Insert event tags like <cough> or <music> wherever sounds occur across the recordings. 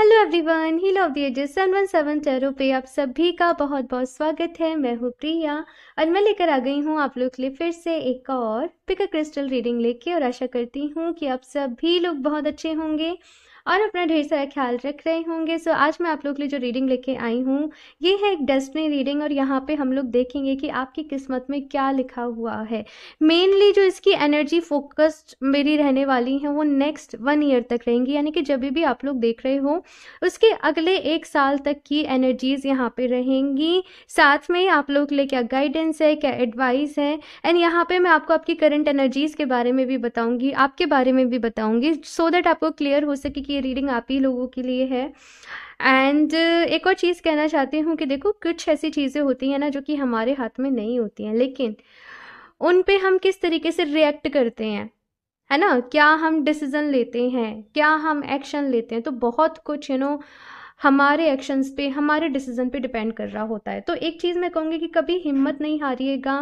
Hello everyone hi love the ages seven one seven tarot पे आप सभी का बहुत बहुत स्वागत है मैं हूँ प्रिया और मैं लेकर आ गई हूँ आप लोग के लिए फिर से एक और पिक अ क्रिस्टल रीडिंग लेके और आशा करती हूँ कि आप सभी लोग बहुत अच्छे होंगे और अपना ढेर सारा ख्याल रख रहे होंगे सो आज मैं आप लोग के लिए जो रीडिंग लेके आई हूँ ये है एक डेस्टनी रीडिंग और यहाँ पे हम लोग देखेंगे कि आपकी किस्मत में क्या लिखा हुआ है मेनली जो इसकी एनर्जी फोकस्ड मेरी रहने वाली है वो नेक्स्ट वन ईयर तक रहेंगी यानी कि जब भी आप लोग देख रहे हो उसके अगले एक साल तक की एनर्जीज यहाँ पे रहेंगी साथ में आप लोग लिए क्या गाइडेंस है क्या एडवाइस है एंड यहाँ पे मैं आपको आपकी करंट एनर्जीज के बारे में भी बताऊंगी आपके बारे में भी बताऊंगी सो so दैट आपको क्लियर हो सके कि कि ये रीडिंग आप ही लोगों के लिए है एंड uh, एक और चीज़ कहना चाहती हूँ कि देखो कुछ ऐसी चीज़ें होती हैं ना जो कि हमारे हाथ में नहीं होती हैं लेकिन उन पर हम किस तरीके से रिएक्ट करते हैं है ना क्या हम डिसीज़न लेते हैं क्या हम एक्शन लेते हैं तो बहुत कुछ यू you नो know, हमारे एक्शंस पे हमारे डिसीजन पे डिपेंड कर रहा होता है तो एक चीज़ मैं कहूँगी कि कभी हिम्मत नहीं हारिएगा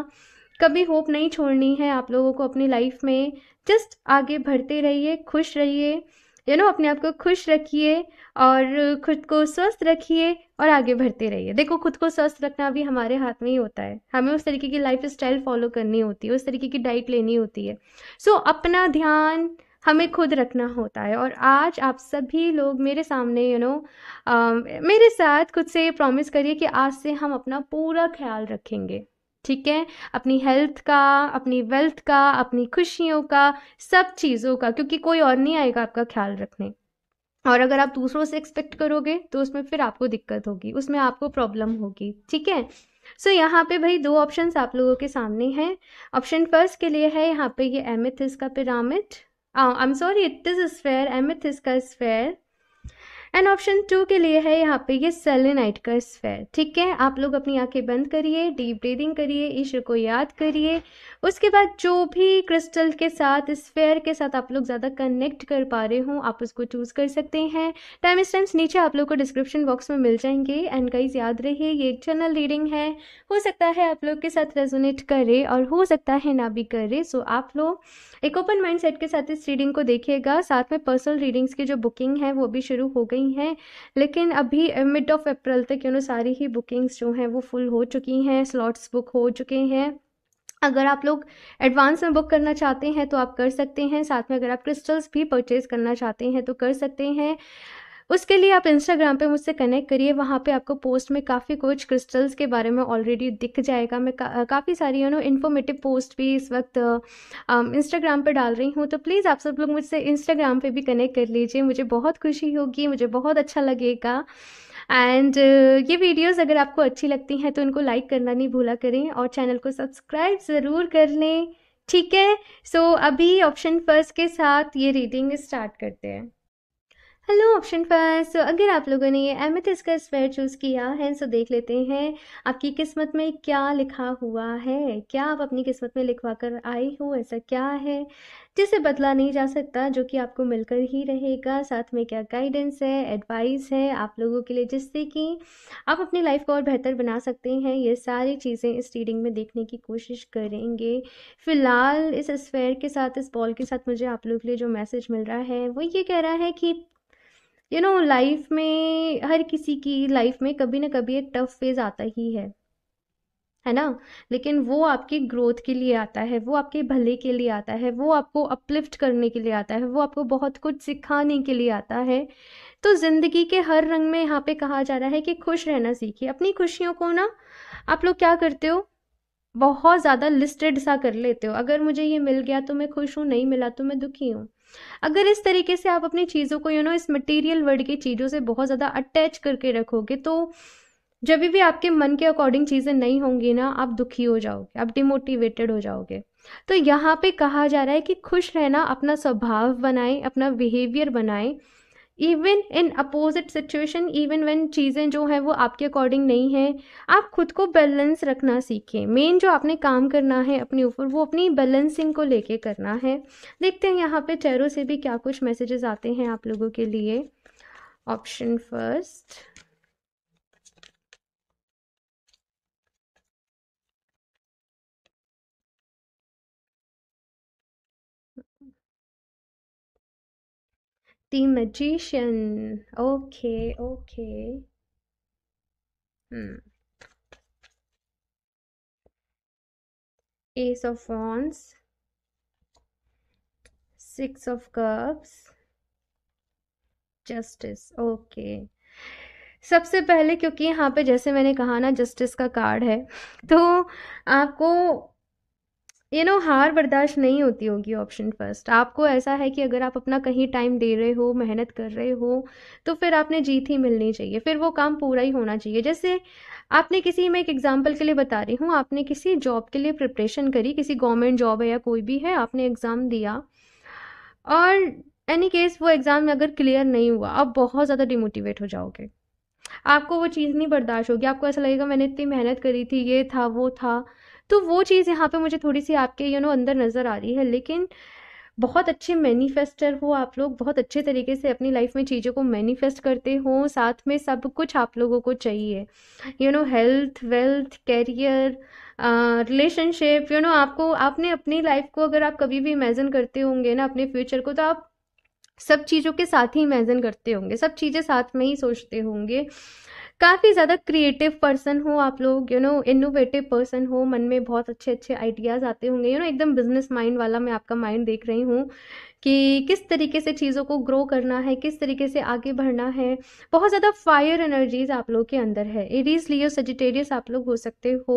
कभी होप नहीं छोड़नी है आप लोगों को अपनी लाइफ में जस्ट आगे बढ़ते रहिए खुश रहिए यू नो अपने आप को खुश रखिए और खुद को स्वस्थ रखिए और आगे बढ़ते रहिए देखो खुद को स्वस्थ रखना भी हमारे हाथ में ही होता है हमें उस तरीके की लाइफ स्टाइल फॉलो करनी होती है उस तरीके की डाइट लेनी होती है सो so, अपना ध्यान हमें खुद रखना होता है और आज आप सभी लोग मेरे सामने यू you नो know, मेरे साथ खुद से ये प्रॉमिस करिए कि आज से हम अपना पूरा ख्याल रखेंगे ठीक है अपनी हेल्थ का अपनी वेल्थ का अपनी खुशियों का सब चीज़ों का क्योंकि कोई और नहीं आएगा आपका ख्याल रखने और अगर आप दूसरों से एक्सपेक्ट करोगे तो उसमें फिर आपको दिक्कत होगी उसमें आपको प्रॉब्लम होगी ठीक है सो यहाँ पे भाई दो ऑप्शंस आप लोगों के सामने हैं ऑप्शन फर्स्ट के लिए है यहाँ पे ये एमिथिस का pyramid I am sorry it is sphere amethyst का स्फेयर एंड ऑप्शन टू के लिए है यहाँ पे ये सेलेनाइट का स्फेयर ठीक है आप लोग अपनी आंखें बंद करिए डीप ब्रीदिंग करिए ईश्वर को याद करिए उसके बाद जो भी क्रिस्टल के साथ स्फेयर के साथ आप लोग ज़्यादा कनेक्ट कर पा रहे हो आप उसको चूज़ कर सकते हैं टाइम टाइम्स नीचे आप लोग को डिस्क्रिप्शन बॉक्स में मिल जाएंगे एंड गाइज याद रहिए ये एक जनरल रीडिंग है हो सकता है आप लोग के साथ रेजोनेट करे और हो सकता है ना भी करे सो आप लोग एक ओपन माइंड सेट के साथ इस रीडिंग को देखिएगा साथ में पर्सनल रीडिंग्स की जो बुकिंग है वो भी शुरू हो गई गई हैं लेकिन अभी मिड ऑफ अप्रैल तक यू नो सारी ही बुकिंग्स जो हैं वो फुल हो चुकी हैं स्लॉट्स बुक हो चुके हैं अगर आप लोग एडवांस में बुक करना चाहते हैं तो आप कर सकते हैं साथ में अगर आप क्रिस्टल्स भी परचेज़ करना चाहते हैं तो कर सकते हैं उसके लिए आप इंस्टाग्राम पे मुझसे कनेक्ट करिए वहाँ पे आपको पोस्ट में काफ़ी कुछ क्रिस्टल्स के बारे में ऑलरेडी दिख जाएगा मैं का, काफ़ी सारी यू नो इन्फॉर्मेटिव पोस्ट भी इस वक्त इंस्टाग्राम पर डाल रही हूँ तो प्लीज़ आप सब लोग मुझसे इंस्टाग्राम पर भी कनेक्ट कर लीजिए मुझे बहुत खुशी होगी मुझे बहुत अच्छा लगेगा एंड uh, ये वीडियोस अगर आपको अच्छी लगती हैं तो इनको लाइक करना नहीं भूला करें और चैनल को सब्सक्राइब ज़रूर कर लें ठीक है सो so, अभी ऑप्शन फर्स्ट के साथ ये रीडिंग स्टार्ट करते हैं हेलो ऑप्शन फर्स्ट सो अगर आप लोगों ने ये एमिथिस का स्वेयर चूज़ किया है सो so देख लेते हैं आपकी किस्मत में क्या लिखा हुआ है क्या आप अपनी किस्मत में लिखवा कर आए हो ऐसा क्या है जिसे बदला नहीं जा सकता जो कि आपको मिलकर ही रहेगा साथ में क्या गाइडेंस है एडवाइस है आप लोगों के लिए जिससे कि आप अपनी लाइफ को और बेहतर बना सकते हैं ये सारी चीज़ें इस रीडिंग में देखने की कोशिश करेंगे फ़िलहाल इस स्फेयर के साथ इस बॉल के साथ मुझे आप लोगों के लिए जो मैसेज मिल रहा है वो ये कह रहा है कि यू नो लाइफ में हर किसी की लाइफ में कभी ना कभी एक टफ फेज आता ही है है ना लेकिन वो आपकी ग्रोथ के लिए आता है वो आपके भले के लिए आता है वो आपको अपलिफ्ट करने के लिए आता है वो आपको बहुत कुछ सिखाने के लिए आता है तो ज़िंदगी के हर रंग में यहाँ पे कहा जा रहा है कि खुश रहना सीखिए अपनी खुशियों को ना आप लोग क्या करते हो बहुत ज़्यादा लिस्टेड सा कर लेते हो अगर मुझे ये मिल गया तो मैं खुश हूँ नहीं मिला तो मैं दुखी हूँ अगर इस तरीके से आप अपनी चीज़ों को यू नो इस मटेरियल वर्ल्ड की चीज़ों से बहुत ज़्यादा अटैच करके रखोगे तो जब भी आपके मन के अकॉर्डिंग चीज़ें नहीं होंगी ना आप दुखी हो जाओगे आप डिमोटिवेटेड हो जाओगे तो यहाँ पे कहा जा रहा है कि खुश रहना अपना स्वभाव बनाएं अपना बिहेवियर बनाएं even in opposite situation even when चीज़ें जो है वो आपके अकॉर्डिंग नहीं है आप खुद को बैलेंस रखना सीखें मेन जो आपने काम करना है अपने ऊपर वो अपनी बैलेंसिंग को लेके करना है देखते हैं यहाँ पे चेहरों से भी क्या कुछ मैसेजेस आते हैं आप लोगों के लिए option first The magician. Okay, okay. Hmm. Ace of Wands. Six of Cups. Justice. okay. सबसे पहले क्योंकि यहाँ पे जैसे मैंने कहा ना जस्टिस का कार्ड है तो आपको यू नो हार बर्दाश्त नहीं होती होगी ऑप्शन फर्स्ट आपको ऐसा है कि अगर आप अपना कहीं टाइम दे रहे हो मेहनत कर रहे हो तो फिर आपने जीत ही मिलनी चाहिए फिर वो काम पूरा ही होना चाहिए जैसे आपने किसी मैं एक एग्जांपल के लिए बता रही हूँ आपने किसी जॉब के लिए प्रिपरेशन करी किसी गवर्नमेंट जॉब है या कोई भी है आपने एग्ज़ाम दिया और एनी केस वो एग्ज़ाम में अगर क्लियर नहीं हुआ आप बहुत ज़्यादा डिमोटिवेट हो जाओगे आपको वो चीज़ नहीं बर्दाश्त होगी आपको ऐसा लगेगा मैंने इतनी मेहनत करी थी ये था वो था तो वो चीज़ यहाँ पे मुझे थोड़ी सी आपके यू you नो know, अंदर नज़र आ रही है लेकिन बहुत अच्छे मैनिफेस्टर हो आप लोग बहुत अच्छे तरीके से अपनी लाइफ में चीज़ों को मैनिफेस्ट करते हो साथ में सब कुछ आप लोगों को चाहिए you know health wealth career relationship you know आपको आपने अपनी लाइफ को अगर आप कभी भी इमेजिन करते होंगे ना अपने फ्यूचर को तो आप सब चीज़ों के साथ ही इमेजिन करते होंगे सब चीज़ें साथ में ही सोचते होंगे काफ़ी ज़्यादा क्रिएटिव पर्सन हो आप लोग यू नो इनोवेटिव पर्सन हो मन में बहुत अच्छे अच्छे आइडियाज़ आते होंगे यू नो एकदम बिजनेस माइंड वाला मैं आपका माइंड देख रही हूँ कि किस तरीके से चीज़ों को ग्रो करना है किस तरीके से आगे बढ़ना है बहुत ज़्यादा फायर एनर्जीज आप लोग के अंदर है एरीज लियो सजिटेरियस आप लोग हो सकते हो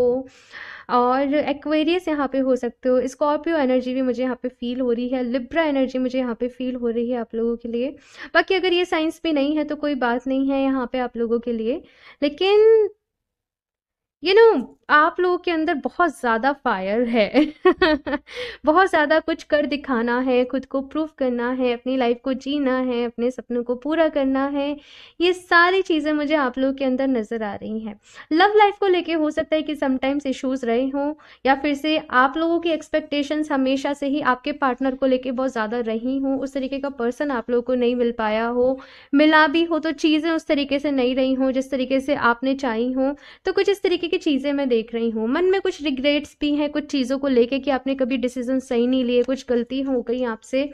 और एक्वेरियस यहाँ पे हो सकते हो स्कॉर्पियो एनर्जी भी मुझे यहाँ पे फील हो रही है लिब्रा एनर्जी मुझे यहाँ पे फील हो रही है आप लोगों के लिए बाकी अगर ये साइंस भी नहीं है तो कोई बात नहीं है यहाँ पे आप लोगों के लिए लेकिन यू you नो know, आप लोगों के अंदर बहुत ज़्यादा फायर है <laughs> बहुत ज़्यादा कुछ कर दिखाना है खुद को प्रूव करना है अपनी लाइफ को जीना है अपने सपनों को पूरा करना है ये सारी चीज़ें मुझे आप लोगों के अंदर नज़र आ रही हैं लव लाइफ को लेके हो सकता है कि समटाइम्स इशूज़ रहे हों या फिर से आप लोगों की एक्सपेक्टेशंस हमेशा से ही आपके पार्टनर को लेके बहुत ज़्यादा रही हों उस तरीके का पर्सन आप लोगों को नहीं मिल पाया हो मिला भी हो तो चीज़ें उस तरीके से नहीं रही हों जिस तरीके से आपने चाही हों तो कुछ इस तरीके की चीज़ें मैं देख देख रही हूँ मन में कुछ रिग्रेट्स भी हैं कुछ चीज़ों को लेके कि आपने कभी डिसीजन सही नहीं लिए कुछ गलती हो गई आपसे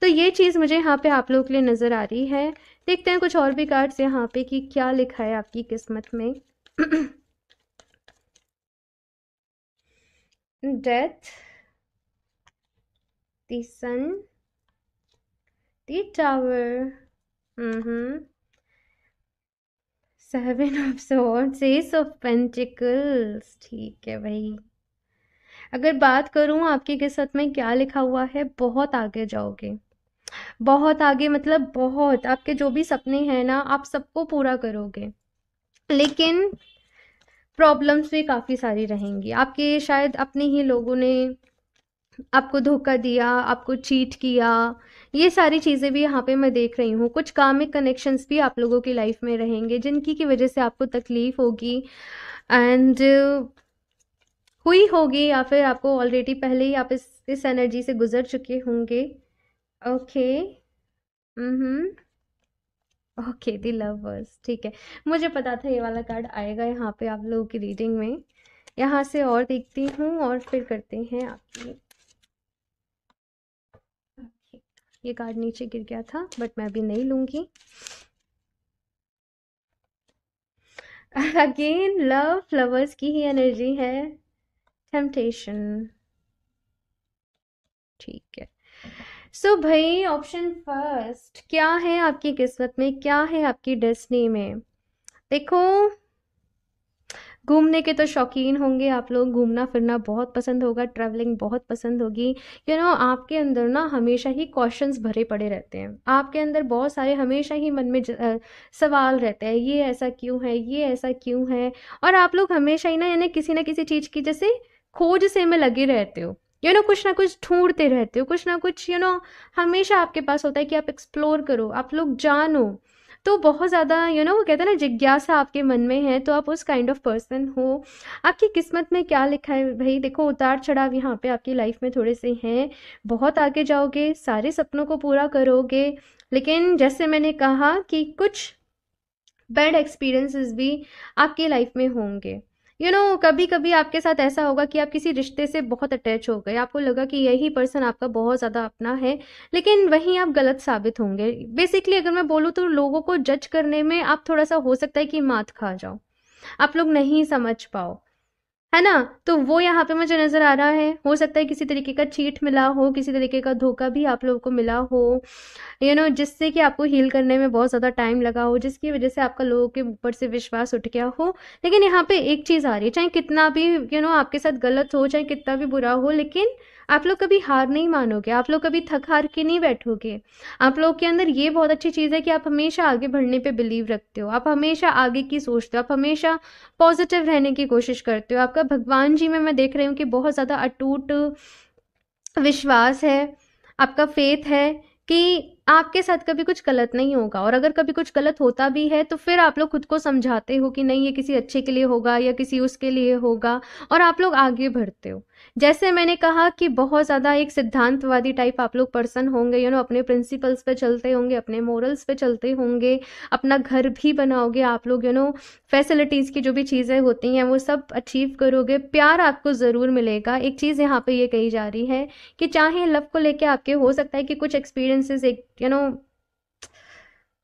तो ये चीज़ मुझे यहाँ पे आप लोगों के लिए नज़र आ रही है देखते हैं कुछ और भी कार्ड्स यहाँ पे कि क्या लिखा है आपकी किस्मत में death sun the tower hmm seven of swords ace of pentacles ठीक है भाई अगर बात करूं आपके किस्मत में क्या लिखा हुआ है बहुत आगे जाओगे बहुत आगे मतलब बहुत आपके जो भी सपने हैं ना आप सबको पूरा करोगे लेकिन प्रॉब्लम्स भी काफ़ी सारी रहेंगी आपके शायद अपने ही लोगों ने आपको धोखा दिया आपको चीट किया ये सारी चीज़ें भी यहाँ पे मैं देख रही हूँ कुछ कामिक कनेक्शंस भी आप लोगों की लाइफ में रहेंगे जिनकी की वजह से आपको तकलीफ़ होगी एंड हुई होगी या फिर आपको ऑलरेडी पहले ही आप इस इस एनर्जी से गुजर चुके होंगे okay hmm okay the lovers ठीक है मुझे पता था ये वाला कार्ड आएगा यहाँ पे आप लोगों की रीडिंग में यहाँ से और देखती हूँ और फिर करते हैं आपकी ये कार्ड नीचे गिर गया था बट मैं अभी नहीं लूंगी अगेन लव फ्लवर्स की ही एनर्जी है टेम्पटेशन ठीक है सो so, भाई ऑप्शन फर्स्ट क्या है आपकी किस्मत में क्या है आपकी डेस्टनी में देखो घूमने के तो शौकीन होंगे आप लोग घूमना फिरना बहुत पसंद होगा ट्रैवलिंग बहुत पसंद होगी यू नो आपके अंदर ना हमेशा ही क्वेश्चंस भरे पड़े रहते हैं आपके अंदर बहुत सारे हमेशा ही मन में सवाल रहते हैं ये ऐसा क्यों है ये ऐसा क्यों है और आप लोग हमेशा ही ना यानी किसी ना किसी चीज़ की जैसे खोज से में लगे रहते हो यू you नो know, कुछ ना कुछ ढूंढते रहते हो कुछ ना कुछ यू you नो know, हमेशा आपके पास होता है कि आप एक्सप्लोर करो आप लोग जानो तो बहुत ज़्यादा यू नो वो कहते हैं ना जिज्ञासा आपके मन में है तो आप उस काइंड ऑफ पर्सन हो आपकी किस्मत में क्या लिखा है भाई देखो उतार चढ़ाव यहाँ पे आपकी लाइफ में थोड़े से हैं बहुत आगे जाओगे सारे सपनों को पूरा करोगे लेकिन जैसे मैंने कहा कि कुछ बैड एक्सपीरियंसेस भी आपकी लाइफ में होंगे यू नो कभी कभी आपके साथ ऐसा होगा कि आप किसी रिश्ते से बहुत अटैच हो गए आपको लगा कि यही पर्सन आपका बहुत ज़्यादा अपना है लेकिन वहीं आप गलत साबित होंगे बेसिकली अगर मैं बोलूँ तो लोगों को जज करने में आप थोड़ा सा हो सकता है कि मात खा जाओ आप लोग नहीं समझ पाओ है ना तो वो यहाँ पे मुझे नज़र आ रहा है हो सकता है किसी तरीके का चीट मिला हो किसी तरीके का धोखा भी आप लोगों को मिला हो यू नो जिससे कि आपको हील करने में बहुत ज़्यादा टाइम लगा हो जिसकी वजह से आपका लोगों के ऊपर से विश्वास उठ गया हो लेकिन यहाँ पे एक चीज़ आ रही है चाहे कितना भी यू you नो know, आपके साथ गलत हो चाहे कितना भी बुरा हो लेकिन आप लोग कभी हार नहीं मानोगे आप लोग कभी थक हार के नहीं बैठोगे आप लोग के अंदर ये बहुत अच्छी चीज़ है कि आप हमेशा आगे बढ़ने पे बिलीव रखते हो आप हमेशा आगे की सोचते हो आप हमेशा पॉजिटिव रहने की कोशिश करते हो आपका भगवान जी में मैं देख रही हूँ कि बहुत ज़्यादा अटूट विश्वास है आपका फेथ है कि आपके साथ कभी कुछ गलत नहीं होगा और अगर कभी कुछ गलत होता भी है तो फिर आप लोग खुद को समझाते हो कि नहीं ये किसी अच्छे के लिए होगा या किसी उसके लिए होगा और आप लोग आगे बढ़ते हो जैसे मैंने कहा कि बहुत ज़्यादा एक सिद्धांतवादी टाइप आप लोग पर्सन होंगे यू नो अपने प्रिंसिपल्स पे चलते होंगे अपने मॉरल्स पे चलते होंगे अपना घर भी बनाओगे आप लोग यू नो फैसिलिटीज़ की जो भी चीज़ें होती हैं वो सब अचीव करोगे प्यार आपको ज़रूर मिलेगा एक चीज़ यहाँ पर ये कही जा रही है कि चाहे लव को लेकर आपके हो सकता है कि कुछ एक्सपीरियंसेस एक यू नो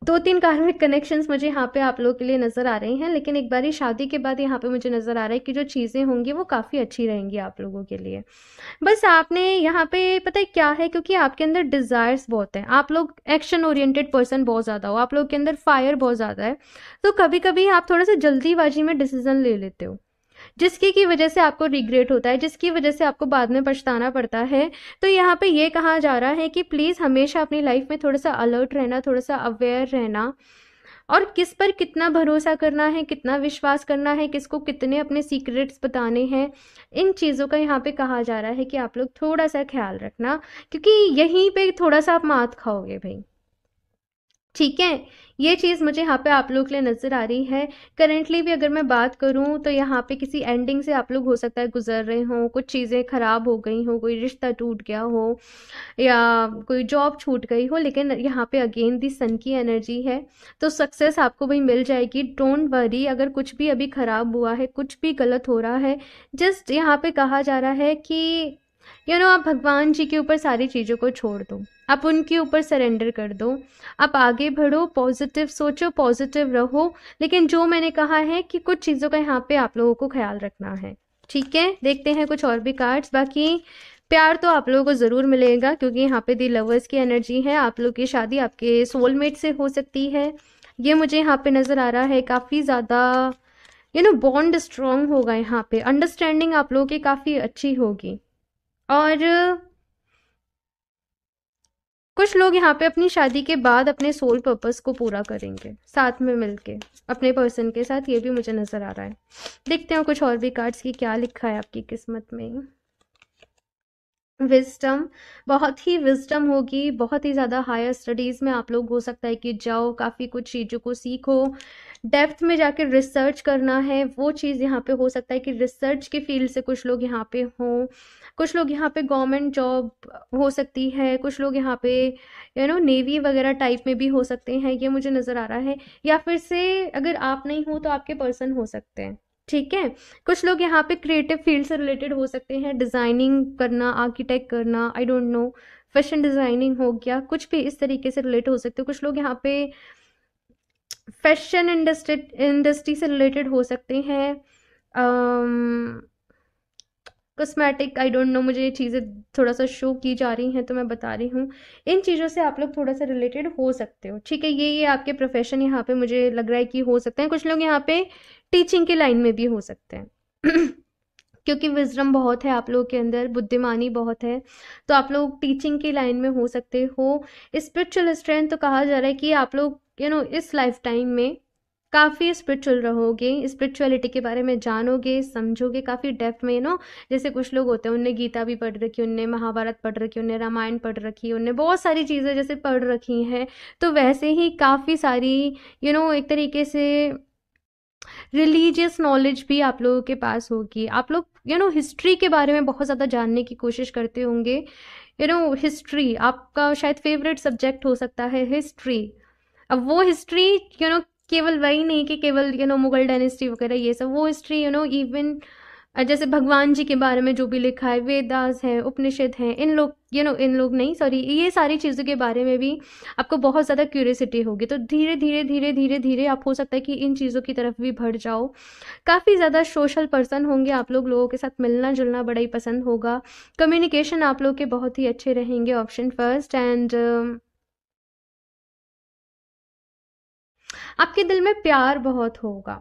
दो तीन कार्मिक कनेक्शंस मुझे यहाँ पे आप लोग के लिए नज़र आ रहे हैं लेकिन एक बारी शादी के बाद यहाँ पे मुझे नज़र आ रहा है कि जो चीज़ें होंगी वो काफ़ी अच्छी रहेंगी आप लोगों के लिए बस आपने यहाँ पे पता है क्या है क्योंकि आपके अंदर डिज़ायर्स बहुत हैं आप लोग एक्शन ओरिएंटेड पर्सन बहुत ज़्यादा हो आप लोग के अंदर फायर बहुत ज़्यादा है तो कभी कभी आप थोड़ा सा जल्दीबाजी में डिसीज़न ले लेते हो जिसकी की वजह से आपको रिग्रेट होता है जिसकी वजह से आपको बाद में पछताना पड़ता है तो यहाँ पे ये कहा जा रहा है कि प्लीज़ हमेशा अपनी लाइफ में थोड़ा सा अलर्ट रहना थोड़ा सा अवेयर रहना और किस पर कितना भरोसा करना है कितना विश्वास करना है किसको कितने अपने सीक्रेट्स बताने हैं इन चीज़ों का यहाँ पे कहा जा रहा है कि आप लोग थोड़ा सा ख्याल रखना क्योंकि यहीं पे थोड़ा सा आप मात खाओगे भाई ठीक है ये चीज़ मुझे यहाँ पे आप लोग के लिए नज़र आ रही है करेंटली भी अगर मैं बात करूँ तो यहाँ पे किसी एंडिंग से आप लोग हो सकता है गुजर रहे हों कुछ चीज़ें ख़राब हो गई हों कोई रिश्ता टूट गया हो या कोई जॉब छूट गई हो लेकिन यहाँ पे अगेन दी सन की एनर्जी है तो सक्सेस आपको भी मिल जाएगी डोंट वरी अगर कुछ भी अभी ख़राब हुआ है कुछ भी गलत हो रहा है जस्ट यहाँ पर कहा जा रहा है कि यू you नो know, आप भगवान जी के ऊपर सारी चीज़ों को छोड़ दो आप उनके ऊपर सरेंडर कर दो आप आगे बढ़ो पॉजिटिव सोचो पॉजिटिव रहो लेकिन जो मैंने कहा है कि कुछ चीज़ों का यहाँ पे आप लोगों को ख्याल रखना है ठीक है देखते हैं कुछ और भी कार्ड्स बाकी प्यार तो आप लोगों को ज़रूर मिलेगा क्योंकि यहाँ पे दी लवर्स की एनर्जी है आप लोग की शादी आपके सोलमेट से हो सकती है ये मुझे यहाँ पे नज़र आ रहा है काफ़ी ज़्यादा यू नो बॉन्ड स्ट्रांग होगा यहाँ पे अंडरस्टैंडिंग आप लोगों की काफ़ी अच्छी होगी और कुछ लोग यहाँ पे अपनी शादी के बाद अपने सोल पर्पस को पूरा करेंगे साथ में मिलके अपने पर्सन के साथ ये भी मुझे नज़र आ रहा है देखते हैं कुछ और भी कार्ड्स की क्या लिखा है आपकी किस्मत में विजडम बहुत ही विजडम होगी बहुत ही ज़्यादा हायर स्टडीज़ में आप लोग हो सकता है कि जाओ काफ़ी कुछ चीज़ों को सीखो डेप्थ में जाकर रिसर्च करना है वो चीज़ यहाँ पे हो सकता है कि रिसर्च के फील्ड से कुछ लोग यहाँ पे हों कुछ लोग यहाँ पे गवर्नमेंट जॉब हो सकती है कुछ लोग यहाँ पे यू नो नेवी वगैरह टाइप में भी हो सकते हैं ये मुझे नज़र आ रहा है या फिर से अगर आप नहीं हो तो आपके पर्सन हो सकते हैं ठीक है कुछ लोग यहाँ पे क्रिएटिव फील्ड से रिलेटेड हो सकते हैं डिज़ाइनिंग करना आर्किटेक्ट करना I don't know fashion designing हो गया कुछ भी इस तरीके से रिलेट हो सकते हो कुछ लोग यहाँ पे फैशन इंडस्ट्री इंडस्ट्री से रिलेटेड हो सकते हैं कॉस्मेटिक आई डोंट नो मुझे ये चीज़ें थोड़ा सा शो की जा रही हैं तो मैं बता रही हूँ इन चीज़ों से आप लोग थोड़ा सा रिलेटेड हो सकते हो ठीक है ये ये आपके प्रोफेशन यहाँ पे मुझे लग रहा है कि हो सकते हैं कुछ लोग यहाँ पे टीचिंग की लाइन में भी हो सकते हैं <clears throat> क्योंकि विजडम बहुत है आप लोगों के अंदर बुद्धिमानी बहुत है तो आप लोग टीचिंग की लाइन में हो सकते हो स्पिरिचुअल स्ट्रेंथ तो कहा जा रहा है कि आप लोग यू नो इस लाइफ टाइम में काफ़ी स्पिरिचुअल रहोगे स्पिरिचुअलिटी के बारे में जानोगे समझोगे काफ़ी डेप्थ में नो जैसे कुछ लोग होते हैं उनने गीता भी पढ़ रखी उनने महाभारत पढ़ रखी उनने रामायण पढ़ रखी उनने बहुत सारी चीज़ें जैसे पढ़ रखी हैं तो वैसे ही काफ़ी सारी यू you नो know, एक तरीके से रिलीजियस नॉलेज भी आप लोगों के पास होगी आप लोग यू नो हिस्ट्री के बारे में बहुत ज़्यादा जानने की कोशिश करते होंगे यू नो हिस्ट्री आपका शायद फेवरेट सब्जेक्ट हो सकता है हिस्ट्री अब वो हिस्ट्री यू नो केवल वही नहीं कि केवल यू नो मुगल डायनेस्टी वगैरह ये सब वो हिस्ट्री यू नो इवन जैसे भगवान जी के बारे में जो भी लिखा है वेदास हैं उपनिषद हैं इन लोग यू नो इन लोग नहीं सॉरी ये सारी चीज़ों के बारे में भी आपको बहुत ज़्यादा क्यूरियसिटी होगी तो धीरे धीरे धीरे धीरे धीरे आप हो सकता है कि इन चीज़ों की तरफ भी बढ़ जाओ काफ़ी ज़्यादा सोशल पर्सन होंगे आप लोग लोगों के साथ मिलना जुलना बड़ा ही पसंद होगा कम्युनिकेशन आप लोग के बहुत ही अच्छे रहेंगे ऑप्शन फर्स्ट एंड आपके दिल में प्यार बहुत होगा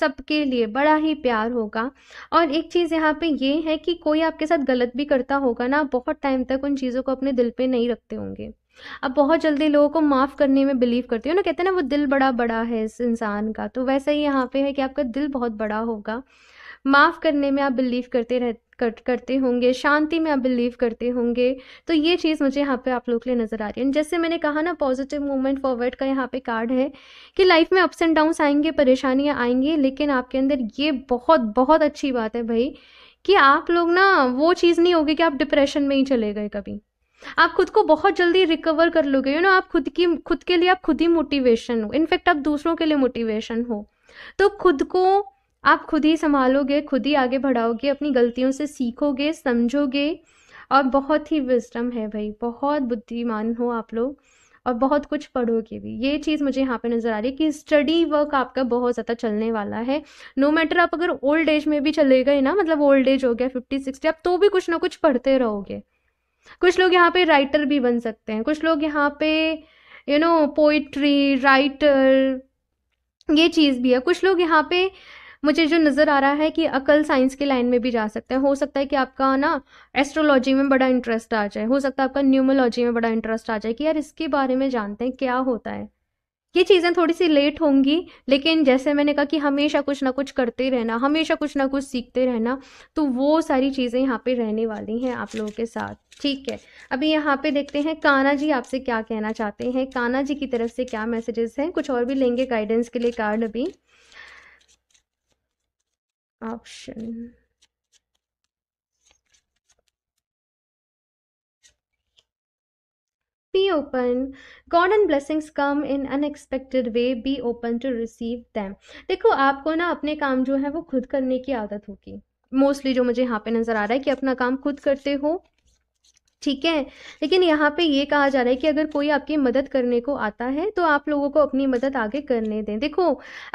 सबके लिए बड़ा ही प्यार होगा और एक चीज़ यहाँ पे ये है कि कोई आपके साथ गलत भी करता होगा ना बहुत टाइम तक उन चीज़ों को अपने दिल पे नहीं रखते होंगे अब बहुत जल्दी लोगों को माफ़ करने में बिलीव करती हो ना कहते हैं ना वो दिल बड़ा बड़ा है इस इंसान का तो वैसे ही यहाँ पे है कि आपका दिल बहुत बड़ा होगा माफ़ करने में आप बिलीव करते रह कर, करते होंगे शांति में आप बिलीव करते होंगे तो ये चीज़ मुझे यहाँ पे आप लोग के लिए नज़र आ रही है जैसे मैंने कहा ना पॉजिटिव मूवमेंट फॉरवर्ड का यहाँ पे कार्ड है कि लाइफ में अप्स एंड डाउन्स आएंगे परेशानियाँ आएंगी लेकिन आपके अंदर ये बहुत बहुत अच्छी बात है भाई कि आप लोग ना वो चीज़ नहीं होगी कि आप डिप्रेशन में ही चले गए कभी आप खुद को बहुत जल्दी रिकवर कर लोगे यू नो आप खुद की खुद के लिए आप खुद ही मोटिवेशन हो इनफैक्ट आप दूसरों के लिए मोटिवेशन हो तो खुद को आप खुद ही संभालोगे खुद ही आगे बढ़ाओगे अपनी गलतियों से सीखोगे समझोगे और बहुत ही विजडम है भाई बहुत बुद्धिमान हो आप लोग और बहुत कुछ पढ़ोगे भी ये चीज़ मुझे यहाँ पे नज़र आ रही है कि स्टडी वर्क आपका बहुत ज़्यादा चलने वाला है नो no मैटर आप अगर ओल्ड एज में भी चले गए ना मतलब ओल्ड एज हो गया फिफ्टी सिक्सटी आप तो भी कुछ ना कुछ पढ़ते रहोगे कुछ लोग यहाँ पे राइटर भी बन सकते हैं कुछ लोग यहाँ पे यू नो पोइट्री राइटर ये चीज़ भी है कुछ लोग यहाँ पे मुझे जो नज़र आ रहा है कि अकल साइंस के लाइन में भी जा सकते हैं हो सकता है कि आपका ना एस्ट्रोलॉजी में बड़ा इंटरेस्ट आ जाए हो सकता है आपका न्यूमोलॉजी में बड़ा इंटरेस्ट आ जाए कि यार इसके बारे में जानते हैं क्या होता है ये चीज़ें थोड़ी सी लेट होंगी लेकिन जैसे मैंने कहा कि हमेशा कुछ ना कुछ करते रहना हमेशा कुछ ना कुछ सीखते रहना तो वो सारी चीज़ें यहाँ पे रहने वाली हैं आप लोगों के साथ ठीक है अभी यहाँ पे देखते हैं काना जी आपसे क्या कहना चाहते हैं काना जी की तरफ से क्या मैसेजेस हैं कुछ और भी लेंगे गाइडेंस के लिए कार्ड अभी option. Be open. God and blessings come in unexpected way. Be open to receive them. देखो आपको ना अपने काम जो है वो खुद करने की आदत होगी मोस्टली जो मुझे यहाँ पे नजर आ रहा है कि अपना काम खुद करते हो ठीक है लेकिन यहाँ पे ये कहा जा रहा है कि अगर कोई आपकी मदद करने को आता है तो आप लोगों को अपनी मदद आगे करने दें देखो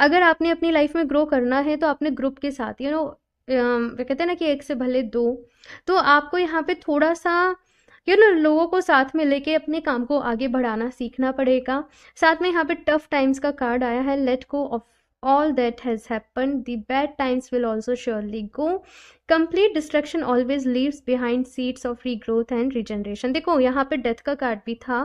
अगर आपने अपनी लाइफ में ग्रो करना है तो अपने ग्रुप के साथ यू नो कहते हैं ना कि एक से भले दो तो आपको यहाँ पे थोड़ा सा यू नो लोगों को साथ में लेके अपने काम को आगे बढ़ाना सीखना पड़ेगा साथ में यहाँ पे टफ टाइम्स का कार्ड आया है let go of all that has happened the bad times will also surely go complete destruction always leaves behind seeds of regrowth and regeneration देखो यहाँ पे डेथ का कार्ड भी था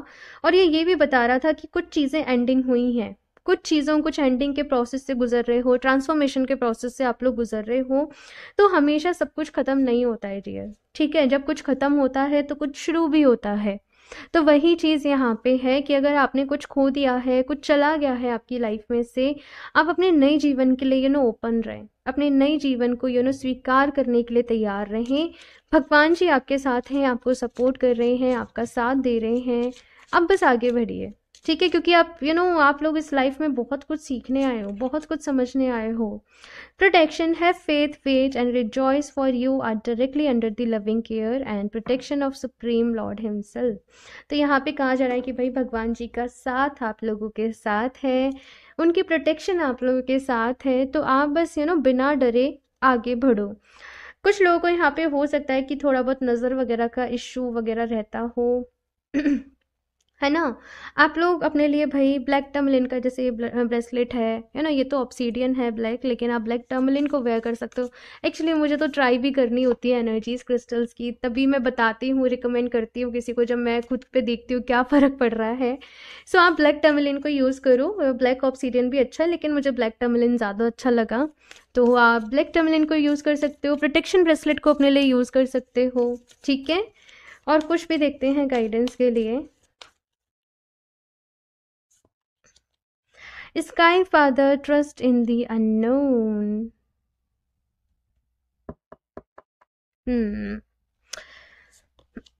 और ये ये भी बता रहा था कि कुछ चीज़ें एंडिंग हुई हैं कुछ चीज़ों कुछ एंडिंग के प्रोसेस से गुजर रहे हो ट्रांसफॉर्मेशन के प्रोसेस से आप लोग गुजर रहे हो तो हमेशा सब कुछ ख़त्म नहीं होता है डियर ठीक है जब कुछ ख़त्म होता है तो कुछ शुरू भी होता है तो वही चीज़ यहाँ पे है कि अगर आपने कुछ खो दिया है कुछ चला गया है आपकी लाइफ में से आप अपने नए जीवन के लिए यू नो ओपन रहें अपने नए जीवन को यू नो स्वीकार करने के लिए तैयार रहें भगवान जी आपके साथ हैं आपको सपोर्ट कर रहे हैं आपका साथ दे रहे हैं अब बस आगे बढ़िए ठीक है क्योंकि आप यू you नो know, आप लोग इस लाइफ में बहुत कुछ सीखने आए हो बहुत कुछ समझने आए हो protection have faith wait and rejoice for you are directly under the loving care and protection of supreme lord himself तो यहाँ पे कहा जा रहा है कि भाई भगवान जी का साथ आप लोगों के साथ है उनकी प्रोटेक्शन आप लोगों के साथ है तो आप बस यू you नो know, बिना डरे आगे बढ़ो कुछ लोगों को यहाँ पे हो सकता है कि थोड़ा बहुत नज़र वगैरह का इशू वगैरह रहता हो <clears throat> है ना आप लोग अपने लिए भाई ब्लैक टर्मलिन का जैसे ब्रेसलेट है है ना ये तो ऑप्सीडियन है ब्लैक लेकिन आप ब्लैक टर्मलिन को वेयर कर सकते हो एक्चुअली मुझे तो ट्राई भी करनी होती है एनर्जीज क्रिस्टल्स की तभी मैं बताती हूँ रिकमेंड करती हूँ किसी को जब मैं खुद पे देखती हूँ क्या फ़र्क पड़ रहा है सो so, आप ब्लैक टर्मलिन को यूज़ करो ब्लैक ऑप्सीडियन भी अच्छा है लेकिन मुझे ब्लैक टर्मलिन ज़्यादा अच्छा लगा तो आप ब्लैक टर्मलिन को यूज़ कर सकते हो प्रोटेक्शन ब्रेसलेट को अपने लिए यूज़ कर सकते हो ठीक है और कुछ भी देखते हैं गाइडेंस के लिए Sky Father, trust in the unknown. Hmm.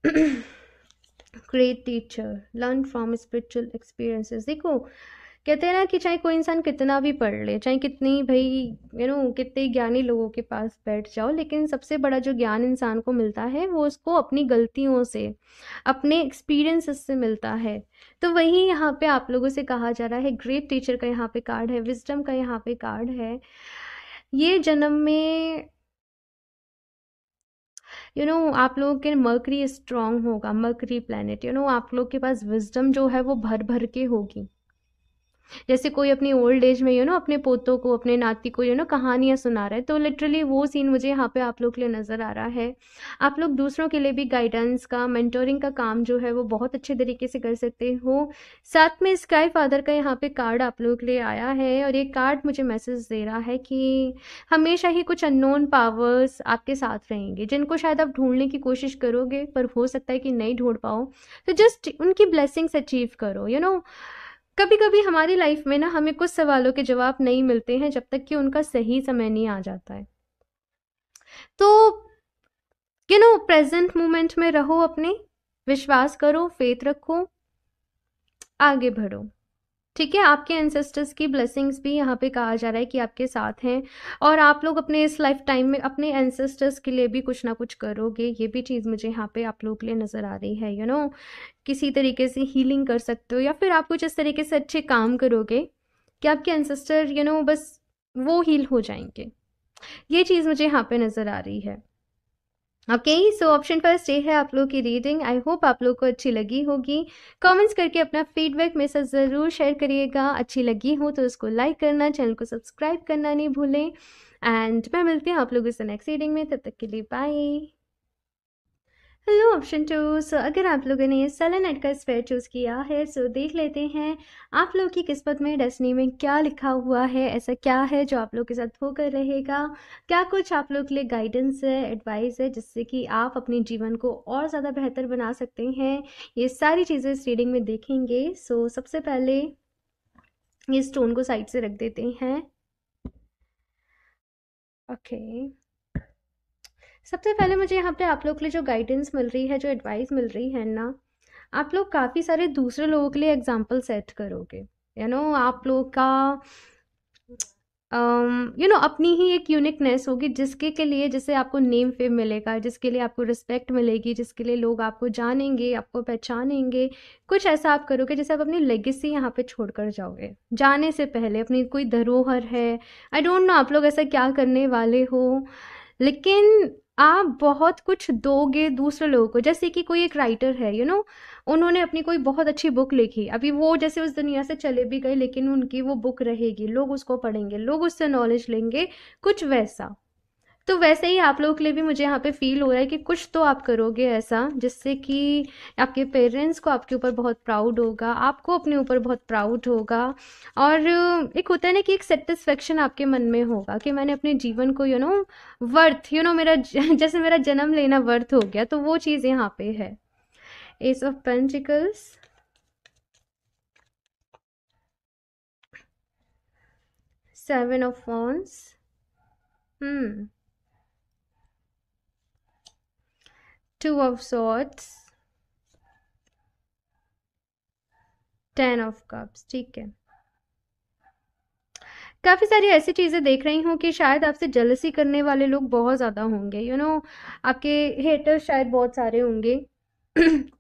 <clears throat> Great teacher, learn from spiritual experiences. go. कहते हैं ना कि चाहे कोई इंसान कितना भी पढ़ ले चाहे कितनी भाई यू नो कितने ज्ञानी लोगों के पास बैठ जाओ लेकिन सबसे बड़ा जो ज्ञान इंसान को मिलता है वो उसको अपनी गलतियों से अपने एक्सपीरियंसेस से मिलता है तो वही यहाँ पे आप लोगों से कहा जा रहा है ग्रेट टीचर का यहाँ पे कार्ड है विजडम का यहाँ पे कार्ड है ये जन्म में यू you नो know, आप लोगों के मर्करी स्ट्रांग होगा मर्करी प्लानट यू नो आप लोग के पास विजडम जो है वो भर भर के होगी जैसे कोई अपनी ओल्ड एज में यू नो अपने पोतों को अपने नाती को यू नो कहानियाँ सुना रहा है तो लिटरली वो सीन मुझे यहाँ पे आप लोग के लिए नज़र आ रहा है आप लोग दूसरों के लिए भी गाइडेंस का मेंटोरिंग का काम जो है वो बहुत अच्छे तरीके से कर सकते हो साथ में स्काई फादर का यहाँ पे कार्ड आप लोगों के लिए आया है और ये कार्ड मुझे मैसेज दे रहा है कि हमेशा ही कुछ अननोन पावर्स आपके साथ रहेंगे जिनको शायद आप ढूंढने की कोशिश करोगे पर हो सकता है कि नहीं ढूंढ पाओ तो जस्ट उनकी ब्लेसिंग्स अचीव करो यू you नो know, कभी कभी हमारी लाइफ में ना हमें कुछ सवालों के जवाब नहीं मिलते हैं जब तक कि उनका सही समय नहीं आ जाता है तो यू नो प्रेजेंट मोमेंट में रहो अपने विश्वास करो फेत रखो आगे बढ़ो ठीक है आपके एंसेस्टर्स की ब्लेसिंग्स भी यहाँ पे कहा जा रहा है कि आपके साथ हैं और आप लोग अपने इस लाइफ टाइम में अपने एंसेस्टर्स के लिए भी कुछ ना कुछ करोगे ये भी चीज़ मुझे यहाँ पे आप लोगों के लिए नज़र आ रही है यू you नो know? किसी तरीके से हीलिंग कर सकते हो या फिर आप कुछ इस तरीके से अच्छे काम करोगे कि आपके एंसेस्टर यू नो बस वो हील हो जाएंगे ये चीज़ मुझे यहाँ पर नज़र आ रही है ओके सो ऑप्शन फर्स्ट ये है आप लोग की रीडिंग आई होप आप लोग को अच्छी लगी होगी कमेंट्स करके अपना फीडबैक मेरे साथ ज़रूर शेयर करिएगा अच्छी लगी हो तो उसको लाइक करना चैनल को सब्सक्राइब करना नहीं भूलें एंड मैं मिलती हूँ आप लोगों से नेक्स्ट रीडिंग में तब तक के लिए bye hello option two so अगर आप लोगों ने सेलेनाइट का स्पेयर चूज़ किया है सो so देख लेते हैं आप लोग की किस्मत में डेस्टनी में क्या लिखा हुआ है ऐसा क्या है जो आप लोग के साथ होकर रहेगा क्या कुछ आप लोग के लिए गाइडेंस है एडवाइस है जिससे कि आप अपने जीवन को और ज़्यादा बेहतर बना सकते हैं ये सारी चीज़ें इस रीडिंग में देखेंगे सो so, सबसे पहले ये स्टोन को साइड से रख देते हैं ओके okay. सबसे पहले मुझे यहाँ पे आप लोग के लिए जो गाइडेंस मिल रही है जो एडवाइस मिल रही है ना आप लोग काफ़ी सारे दूसरे लोगों के लिए एग्जाम्पल सेट करोगे यू नो आप लोग का you um, know you know, अपनी ही एक यूनिकनेस होगी जिसके के लिए जैसे आपको नेम फेम मिलेगा जिसके लिए आपको रिस्पेक्ट मिलेगी जिसके लिए लोग आपको जानेंगे आपको पहचानेंगे कुछ ऐसा आप करोगे जैसे आप अपनी लेगेसी यहाँ पे छोड़ कर जाओगे जाने से पहले अपनी कोई धरोहर है आई डोंट नो आप लोग ऐसा क्या करने वाले हो लेकिन आप बहुत कुछ दोगे दूसरे लोगों को जैसे कि कोई एक राइटर है यू you नो know? उन्होंने अपनी कोई बहुत अच्छी बुक लिखी अभी वो जैसे उस दुनिया से चले भी गए लेकिन उनकी वो बुक रहेगी लोग उसको पढ़ेंगे लोग उससे नॉलेज लेंगे कुछ वैसा तो वैसे ही आप लोगों के लिए भी मुझे यहाँ पे फील हो रहा है कि कुछ तो आप करोगे ऐसा जिससे कि आपके पेरेंट्स को आपके ऊपर बहुत प्राउड होगा आपको अपने ऊपर बहुत प्राउड होगा और एक होता है ना कि एक सेटिस्फेक्शन आपके मन में होगा कि मैंने अपने जीवन को you know worth you know मेरा <laughs> जैसे मेरा जन्म लेना वर्थ हो गया तो वो चीज़ यहाँ पे है ace of pentacles seven of फॉन्स hmm two of swords ten of cups ठीक है काफ़ी सारी ऐसी चीज़ें देख रही हूँ कि शायद आपसे जलसी करने वाले लोग बहुत ज़्यादा होंगे यू you नो know, आपके हेटर्स शायद बहुत सारे होंगे <clears throat>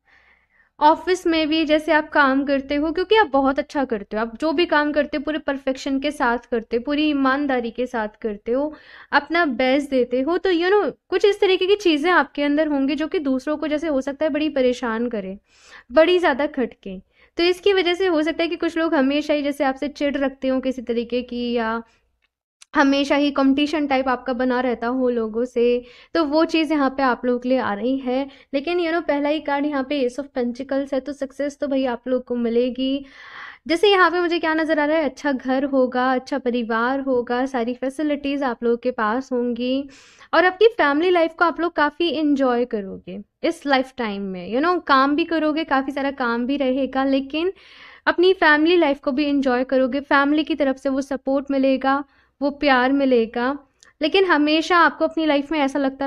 ऑफिस में भी जैसे आप काम करते हो क्योंकि आप बहुत अच्छा करते हो आप जो भी काम करते हो पूरे परफेक्शन के साथ करते हो पूरी ईमानदारी के साथ करते हो अपना बेस्ट देते हो तो यू you नो know, कुछ इस तरीके की चीज़ें आपके अंदर होंगी जो कि दूसरों को जैसे हो सकता है बड़ी परेशान करें बड़ी ज़्यादा खटके तो इसकी वजह से हो सकता है कि कुछ लोग हमेशा ही जैसे आपसे चिड़ रखते हो किसी तरीके की या हमेशा ही कंपटीशन टाइप आपका बना रहता हो लोगों से तो वो चीज़ यहाँ पे आप लोगों के लिए आ रही है लेकिन यू नो पहला ही कार्ड यहाँ पे एस ऑफ पेंचिकल्स है तो सक्सेस तो भाई आप लोग को मिलेगी जैसे यहाँ पे मुझे क्या नज़र आ रहा है अच्छा घर होगा अच्छा परिवार होगा सारी फैसिलिटीज़ आप लोगों के पास होंगी और आपकी फैमिली लाइफ को आप लोग काफ़ी इन्जॉय करोगे इस लाइफ टाइम में यू नो काम भी करोगे काफ़ी सारा काम भी रहेगा लेकिन अपनी फैमिली लाइफ को भी इन्जॉय करोगे फैमिली की तरफ से वो सपोर्ट मिलेगा वो प्यार मिलेगा लेकिन हमेशा आपको अपनी लाइफ में ऐसा लगता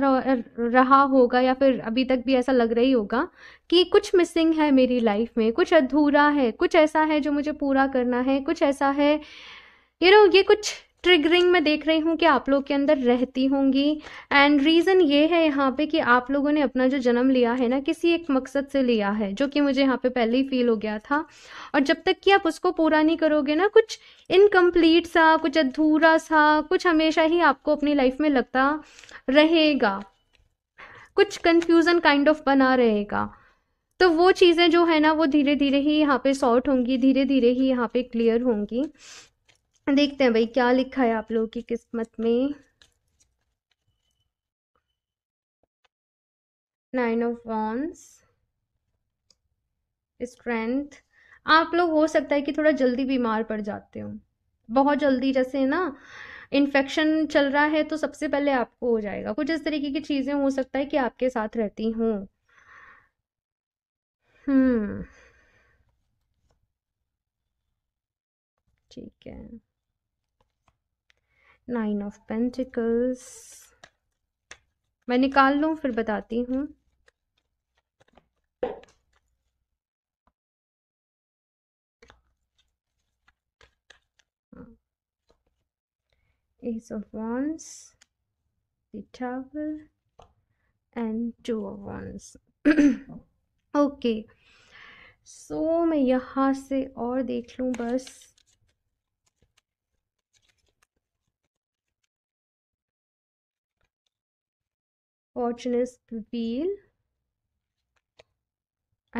रहा होगा या फिर अभी तक भी ऐसा लग रही होगा कि कुछ मिसिंग है मेरी लाइफ में कुछ अधूरा है कुछ ऐसा है जो मुझे पूरा करना है कुछ ऐसा है यू you नो know, ये कुछ ट्रिगरिंग मैं देख रही हूँ कि आप लोग के अंदर रहती होंगी एंड रीज़न ये है यहाँ पे कि आप लोगों ने अपना जो जन्म लिया है ना किसी एक मकसद से लिया है जो कि मुझे यहाँ पे पहले ही फील हो गया था और जब तक कि आप उसको पूरा नहीं करोगे ना कुछ इनकम्प्लीट सा कुछ अधूरा सा कुछ हमेशा ही आपको अपनी लाइफ में लगता रहेगा कुछ कन्फ्यूज़न काइंड ऑफ बना रहेगा तो वो चीज़ें जो है ना वो धीरे धीरे ही यहाँ पे सॉर्ट होंगी धीरे धीरे ही यहाँ पे क्लियर होंगी देखते हैं भाई क्या लिखा है आप लोगों की किस्मत में नाइन ऑफ वॉन्स स्ट्रेंथ आप लोग हो सकता है कि थोड़ा जल्दी बीमार पड़ जाते हो बहुत जल्दी जैसे ना इन्फेक्शन चल रहा है तो सबसे पहले आपको हो जाएगा कुछ इस तरीके की चीज़ें हो सकता है कि आपके साथ रहती हूँ हम्म ठीक है नाइन ऑफ पेंटिकल्स मैं निकाल लूँ फिर बताती हूँ ace of wands and two of wands okay so मैं यहाँ से और देख लूँ बस fortunes wheel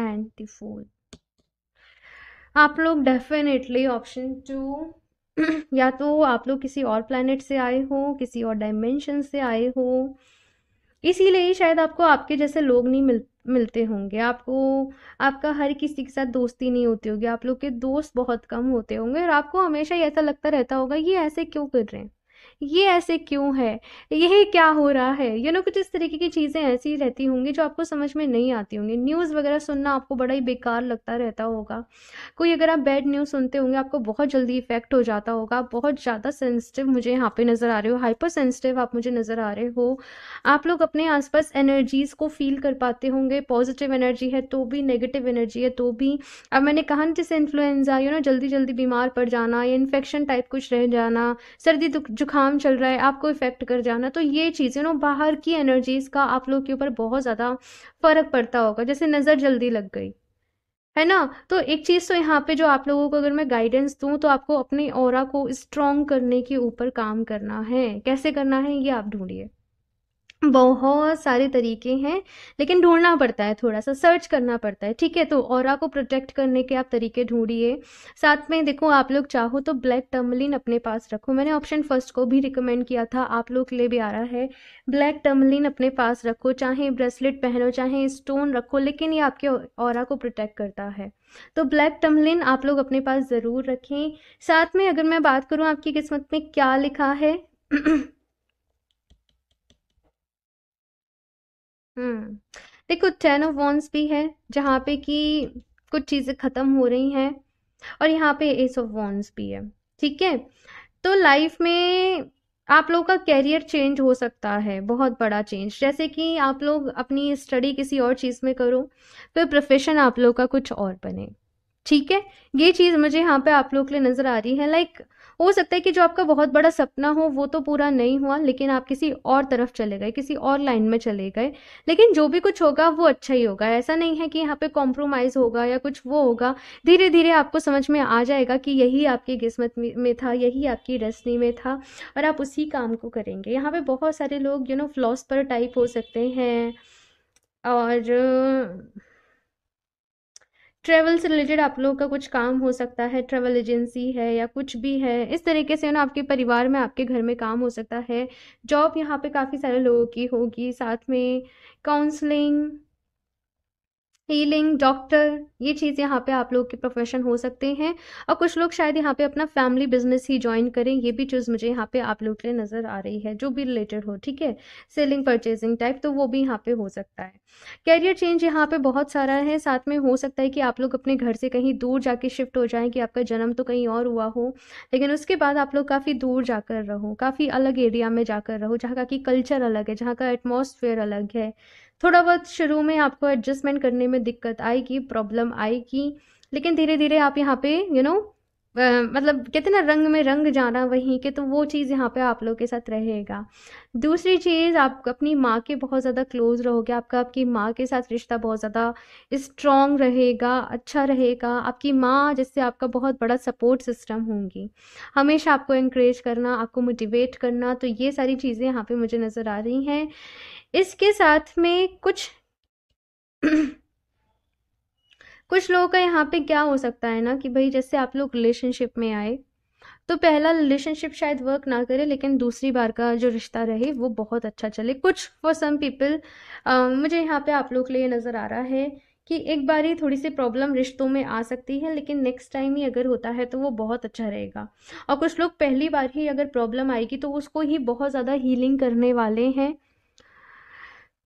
and the fool आप लोग डेफिनेटली ऑप्शन टू या तो आप लोग किसी और प्लानट से आए हो किसी और डायमेंशन से आए हो इसीलिए ही शायद आपको आपके जैसे लोग नहीं मिल मिलते होंगे आपको आपका हर किसी के साथ दोस्ती नहीं होती होगी आप लोग के दोस्त बहुत कम होते होंगे और आपको हमेशा ही ऐसा लगता रहता होगा ये ऐसे क्यों कर रहे हैं ये ऐसे क्यों है यही क्या हो रहा है यू नो कुछ इस तरीके की चीज़ें ऐसी रहती होंगी जो आपको समझ में नहीं आती होंगी न्यूज़ वगैरह सुनना आपको बड़ा ही बेकार लगता रहता होगा कोई अगर आप बैड न्यूज़ सुनते होंगे आपको बहुत जल्दी इफेक्ट हो जाता होगा आप बहुत ज़्यादा सेंसिटिव मुझे यहाँ पे नज़र आ रहे हो हाइपर सेंसिटिव आप मुझे नज़र आ रहे हो आप लोग अपने आसपास एनर्जीज़ को फील कर पाते होंगे पॉजिटिव एनर्जी है तो भी नेगेटिव एनर्जी है तो भी अब मैंने कहा ना जैसे इन्फ्लुएंजा यू नो जल्दी जल्दी बीमार पड़ जाना या इन्फेक्शन टाइप कुछ रह जाना सर्दी जुकाम काम चल रहा है आपको इफेक्ट कर जाना तो ये चीज़ें ना बाहर की एनर्जीज़ का आप लोग के ऊपर बहुत ज़्यादा फ़र्क पड़ता होगा जैसे नज़र जल्दी लग गई है ना तो एक चीज़ तो यहाँ पे जो आप लोगों को अगर मैं गाइडेंस दूँ तो आपको अपने और को स्ट्रॉन्ग करने के ऊपर काम करना है कैसे करना है ये आप ढूंढिए बहुत सारे तरीके हैं लेकिन ढूंढना पड़ता है थोड़ा सा सर्च करना पड़ता है ठीक है तो और को प्रोटेक्ट करने के आप तरीके ढूंढिए साथ में देखो आप लोग चाहो तो ब्लैक टर्मलिन अपने पास रखो मैंने ऑप्शन फर्स्ट को भी रिकमेंड किया था आप लोग के लिए भी आ रहा है ब्लैक टर्मलिन अपने पास रखो चाहे ब्रेसलेट पहनो चाहे स्टोन रखो लेकिन ये आपके और को प्रोटेक्ट करता है तो ब्लैक टमलिन आप लोग अपने पास ज़रूर रखें साथ में अगर मैं बात करूँ आपकी किस्मत में क्या लिखा है <clears throat> हम्म। देखो टेन ऑफ वॉन्स भी है जहाँ पे कि कुछ चीज़ें ख़त्म हो रही हैं और यहाँ पे एस ऑफ वॉन्स भी है ठीक है तो लाइफ में आप लोग का कैरियर चेंज हो सकता है बहुत बड़ा चेंज जैसे कि आप लोग अपनी स्टडी किसी और चीज़ में करो तो प्रोफेशन आप लोग का कुछ और बने ठीक है ये चीज़ मुझे यहाँ पे आप लोग के लिए नज़र आ रही है लाइक like, हो सकता है कि जो आपका बहुत बड़ा सपना हो वो तो पूरा नहीं हुआ लेकिन आप किसी और तरफ चले गए किसी और लाइन में चले गए लेकिन जो भी कुछ होगा वो अच्छा ही होगा ऐसा नहीं है कि यहाँ पे कॉम्प्रोमाइज़ होगा या कुछ वो होगा धीरे धीरे आपको समझ में आ जाएगा कि यही आपकी किस्मत में था यही आपकी डेस्टनी में था और आप उसी काम को करेंगे यहाँ पे बहुत सारे लोग यू नो फ्लॉस पर टाइप हो सकते हैं और ट्रेवल से रिलेटेड आप लोगों का कुछ काम हो सकता है ट्रैवल एजेंसी है या कुछ भी है इस तरीके से ना आपके परिवार में आपके घर में काम हो सकता है जॉब यहाँ पे काफ़ी सारे लोगों की होगी साथ में काउंसलिंग हीलिंग डॉक्टर ये चीज़ यहाँ पे आप लोग के प्रोफेशन हो सकते हैं और कुछ लोग शायद यहाँ पे अपना फैमिली बिजनेस ही ज्वाइन करें ये भी चीज़ मुझे यहाँ पे आप लोग के लिए नज़र आ रही है जो भी रिलेटेड हो ठीक है सेलिंग परचेजिंग टाइप तो वो भी यहाँ पे हो सकता है कैरियर चेंज यहाँ पे बहुत सारा है साथ में हो सकता है कि आप लोग अपने घर से कहीं दूर जाके शिफ्ट हो जाए कि आपका जन्म तो कहीं और हुआ हो लेकिन उसके बाद आप लोग काफ़ी दूर जाकर रहो काफ़ी अलग एरिया में जाकर रहो जहाँ का कि कल्चर अलग है जहाँ का एटमोसफेयर अलग है थोड़ा बहुत शुरू में आपको एडजस्टमेंट करने में दिक्कत आएगी प्रॉब्लम आएगी लेकिन धीरे धीरे आप यहाँ पे you you know know, Uh, मतलब कहते ना रंग में रंग जाना वहीं के तो वो चीज़ यहाँ पे आप लोग के साथ रहेगा दूसरी चीज़ आप अपनी माँ के बहुत ज़्यादा क्लोज रहोगे आपका आपकी माँ के साथ रिश्ता बहुत ज़्यादा स्ट्रॉन्ग रहेगा अच्छा रहेगा आपकी माँ जिससे आपका बहुत बड़ा सपोर्ट सिस्टम होंगी हमेशा आपको इंक्रेज करना आपको मोटिवेट करना तो ये सारी चीज़ें यहाँ पर मुझे नज़र आ रही हैं इसके साथ में कुछ कुछ लोगों का यहाँ पे क्या हो सकता है ना कि भाई जैसे आप लोग रिलेशनशिप में आए तो पहला रिलेशनशिप शायद वर्क ना करे लेकिन दूसरी बार का जो रिश्ता रहे वो बहुत अच्छा चले कुछ फॉर सम पीपल मुझे यहाँ पे आप लोग के लिए नज़र आ रहा है कि एक बार ही थोड़ी सी प्रॉब्लम रिश्तों में आ सकती है लेकिन नेक्स्ट टाइम ही अगर होता है तो वो बहुत अच्छा रहेगा और कुछ लोग पहली बार ही अगर प्रॉब्लम आएगी तो उसको ही बहुत ज़्यादा हीलिंग करने वाले हैं